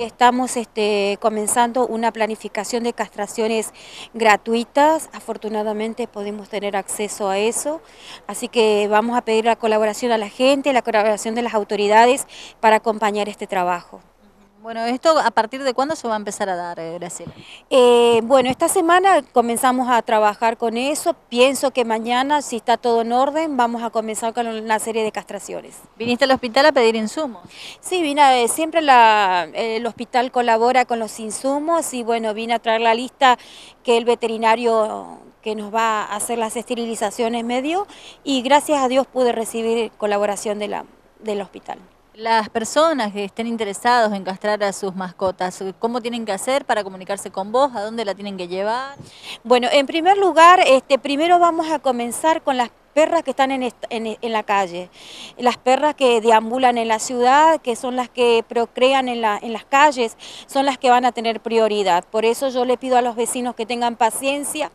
Estamos este, comenzando una planificación de castraciones gratuitas, afortunadamente podemos tener acceso a eso, así que vamos a pedir la colaboración a la gente, la colaboración de las autoridades para acompañar este trabajo. Bueno, ¿esto a partir de cuándo se va a empezar a dar, eh, Graciela? Eh, bueno, esta semana comenzamos a trabajar con eso. Pienso que mañana, si está todo en orden, vamos a comenzar con una serie de castraciones. ¿Viniste al hospital a pedir insumos? Sí, vine, eh, siempre la, el hospital colabora con los insumos y bueno, vine a traer la lista que el veterinario que nos va a hacer las esterilizaciones me dio y gracias a Dios pude recibir colaboración de la, del hospital. Las personas que estén interesados en castrar a sus mascotas, ¿cómo tienen que hacer para comunicarse con vos? ¿A dónde la tienen que llevar? Bueno, en primer lugar, este, primero vamos a comenzar con las perras que están en, la calle, las perras que deambulan en la ciudad, que son las que procrean en, las calles, son las que van a tener prioridad. Por eso yo le pido a los vecinos que tengan paciencia,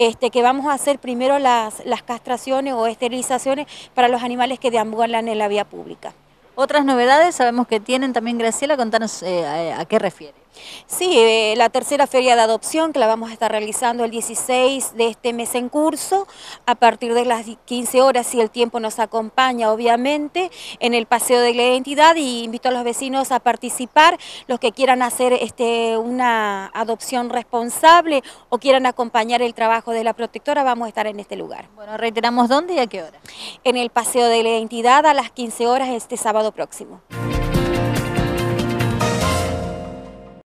este, que vamos a hacer primero las, las castraciones o esterilizaciones para los animales que deambulan en la vía pública. Otras novedades sabemos que tienen también Graciela, contanos eh, a qué refiere. Sí, eh, la tercera feria de adopción que la vamos a estar realizando el 16 de este mes en curso, a partir de las 15 horas, si el tiempo nos acompaña, obviamente, en el Paseo de la Identidad y invito a los vecinos a participar, los que quieran hacer este, una adopción responsable o quieran acompañar el trabajo de la protectora, vamos a estar en este lugar. Bueno, reiteramos dónde y a qué hora. En el Paseo de la Identidad a las 15 horas este sábado próximo.